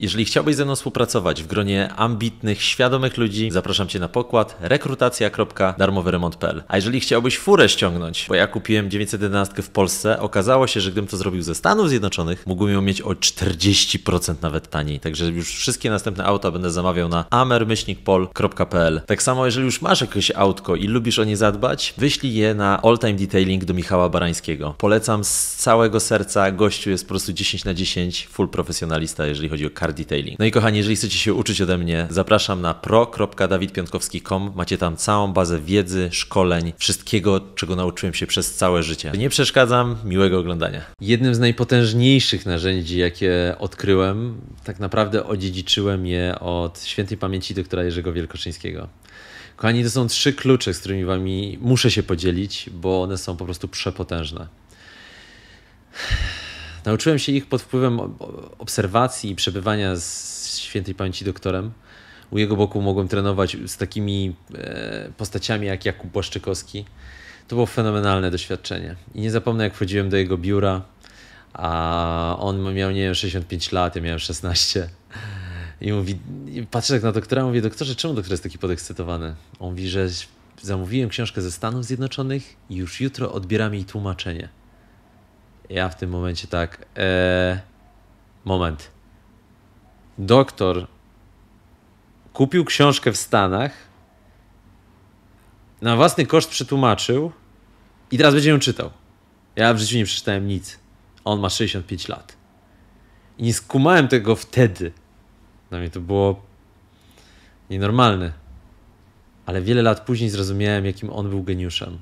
Jeżeli chciałbyś ze mną współpracować w gronie ambitnych, świadomych ludzi, zapraszam Cię na pokład rekrutacja.darmowyремонт.pl A jeżeli chciałbyś furę ściągnąć, bo ja kupiłem 911 w Polsce, okazało się, że gdybym to zrobił ze Stanów Zjednoczonych, mógłbym ją mieć o 40% nawet taniej. Także już wszystkie następne auta będę zamawiał na amermyślnikpol.pl Tak samo, jeżeli już masz jakieś autko i lubisz o nie zadbać, wyślij je na All Time Detailing do Michała Barańskiego. Polecam z całego serca, gościu jest po prostu 10 na 10, full profesjonalista, jeżeli chodzi o detailing. No i kochani, jeżeli chcecie się uczyć ode mnie, zapraszam na pro.dawidpiątkowski.com. Macie tam całą bazę wiedzy, szkoleń, wszystkiego, czego nauczyłem się przez całe życie. Nie przeszkadzam, miłego oglądania. Jednym z najpotężniejszych narzędzi, jakie odkryłem, tak naprawdę odziedziczyłem je od świętej pamięci doktora Jerzego Wielkoczyńskiego. Kochani, to są trzy klucze, z którymi wami muszę się podzielić, bo one są po prostu przepotężne. Nauczyłem się ich pod wpływem obserwacji i przebywania z świętej pamięci doktorem. U jego boku mogłem trenować z takimi e, postaciami jak Jakub Błaszczykowski. To było fenomenalne doświadczenie. I nie zapomnę, jak wchodziłem do jego biura, a on miał, nie wiem, 65 lat, ja miałem 16. I mówi, i patrzę tak na doktora, mówię, doktorze, czemu doktor jest taki podekscytowany? On mówi, że zamówiłem książkę ze Stanów Zjednoczonych i już jutro odbieram jej tłumaczenie. Ja w tym momencie tak. E, moment. Doktor kupił książkę w Stanach, na własny koszt przetłumaczył i teraz będzie ją czytał. Ja w życiu nie przeczytałem nic. On ma 65 lat. I nie skumałem tego wtedy. Dla mnie to było nienormalne. Ale wiele lat później zrozumiałem, jakim on był geniuszem.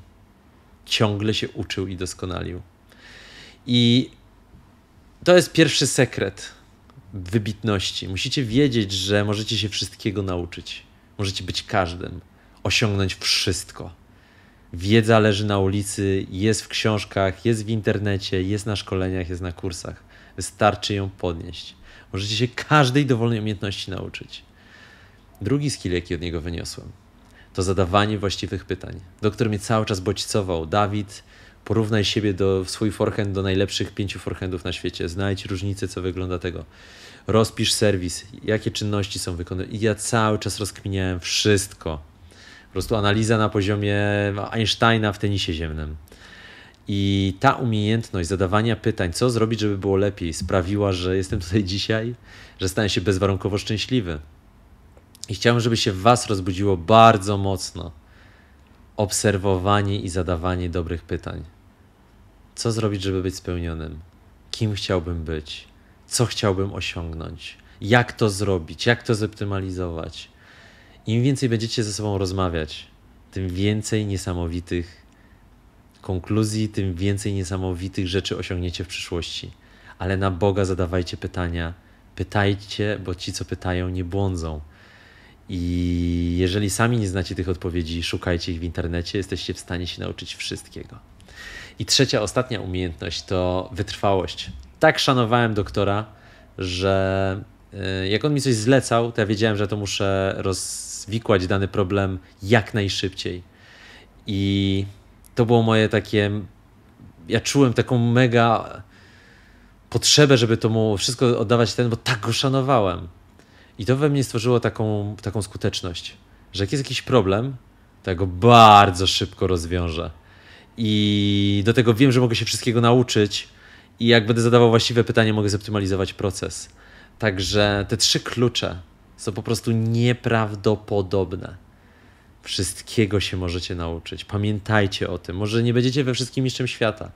Ciągle się uczył i doskonalił. I to jest pierwszy sekret wybitności. Musicie wiedzieć, że możecie się wszystkiego nauczyć. Możecie być każdym, osiągnąć wszystko. Wiedza leży na ulicy, jest w książkach, jest w internecie, jest na szkoleniach, jest na kursach. Wystarczy ją podnieść. Możecie się każdej dowolnej umiejętności nauczyć. Drugi skill, jaki od niego wyniosłem, to zadawanie właściwych pytań, do których mnie cały czas bodźcował Dawid, Porównaj siebie do swój forehand do najlepszych pięciu forehandów na świecie. Znajdź różnicę, co wygląda tego. Rozpisz serwis, jakie czynności są wykonywane. I ja cały czas rozkminiałem wszystko. Po prostu analiza na poziomie Einsteina w tenisie ziemnym. I ta umiejętność zadawania pytań, co zrobić, żeby było lepiej, sprawiła, że jestem tutaj dzisiaj, że stałem się bezwarunkowo szczęśliwy. I chciałem, żeby się w Was rozbudziło bardzo mocno obserwowanie i zadawanie dobrych pytań. Co zrobić, żeby być spełnionym? Kim chciałbym być? Co chciałbym osiągnąć? Jak to zrobić? Jak to zoptymalizować? Im więcej będziecie ze sobą rozmawiać, tym więcej niesamowitych konkluzji, tym więcej niesamowitych rzeczy osiągniecie w przyszłości. Ale na Boga zadawajcie pytania. Pytajcie, bo ci, co pytają, nie błądzą. I jeżeli sami nie znacie tych odpowiedzi, szukajcie ich w internecie, jesteście w stanie się nauczyć wszystkiego. I trzecia, ostatnia umiejętność to wytrwałość. Tak szanowałem doktora, że y, jak on mi coś zlecał, to ja wiedziałem, że to muszę rozwikłać dany problem jak najszybciej. I to było moje takie. Ja czułem taką mega potrzebę, żeby to mu wszystko oddawać ten, bo tak go szanowałem. I to we mnie stworzyło taką, taką skuteczność, że jak jest jakiś problem, to ja go bardzo szybko rozwiążę. I do tego wiem, że mogę się wszystkiego nauczyć i jak będę zadawał właściwe pytanie, mogę zoptymalizować proces. Także te trzy klucze są po prostu nieprawdopodobne. Wszystkiego się możecie nauczyć. Pamiętajcie o tym. Może nie będziecie we wszystkim mistrzem świata,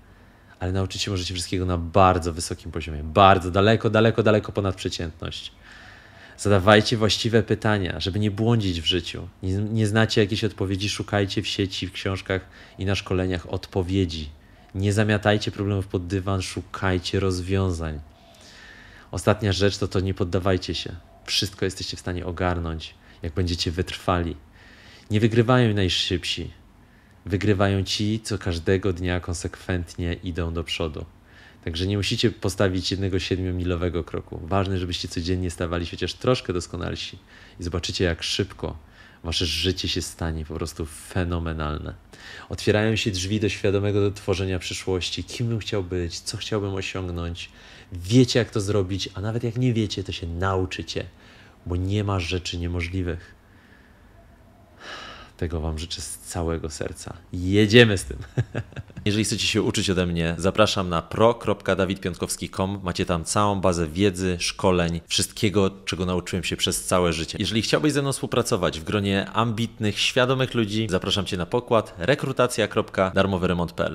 ale nauczyć się możecie wszystkiego na bardzo wysokim poziomie. Bardzo daleko, daleko, daleko ponad przeciętność. Zadawajcie właściwe pytania, żeby nie błądzić w życiu. Nie, nie znacie jakiejś odpowiedzi, szukajcie w sieci, w książkach i na szkoleniach odpowiedzi. Nie zamiatajcie problemów pod dywan, szukajcie rozwiązań. Ostatnia rzecz to to nie poddawajcie się. Wszystko jesteście w stanie ogarnąć, jak będziecie wytrwali. Nie wygrywają najszybsi. Wygrywają ci, co każdego dnia konsekwentnie idą do przodu. Także nie musicie postawić jednego siedmiomilowego kroku. Ważne, żebyście codziennie stawali się chociaż troszkę doskonalsi i zobaczycie, jak szybko wasze życie się stanie po prostu fenomenalne. Otwierają się drzwi do świadomego tworzenia przyszłości, kim bym chciał być, co chciałbym osiągnąć. Wiecie, jak to zrobić, a nawet jak nie wiecie, to się nauczycie, bo nie ma rzeczy niemożliwych. Tego Wam życzę z całego serca. Jedziemy z tym. Jeżeli chcecie się uczyć ode mnie, zapraszam na pro.dawidpiątkowski.com. Macie tam całą bazę wiedzy, szkoleń, wszystkiego, czego nauczyłem się przez całe życie. Jeżeli chciałbyś ze mną współpracować w gronie ambitnych, świadomych ludzi, zapraszam Cię na pokład rekrutacja.darmowyremont.pl.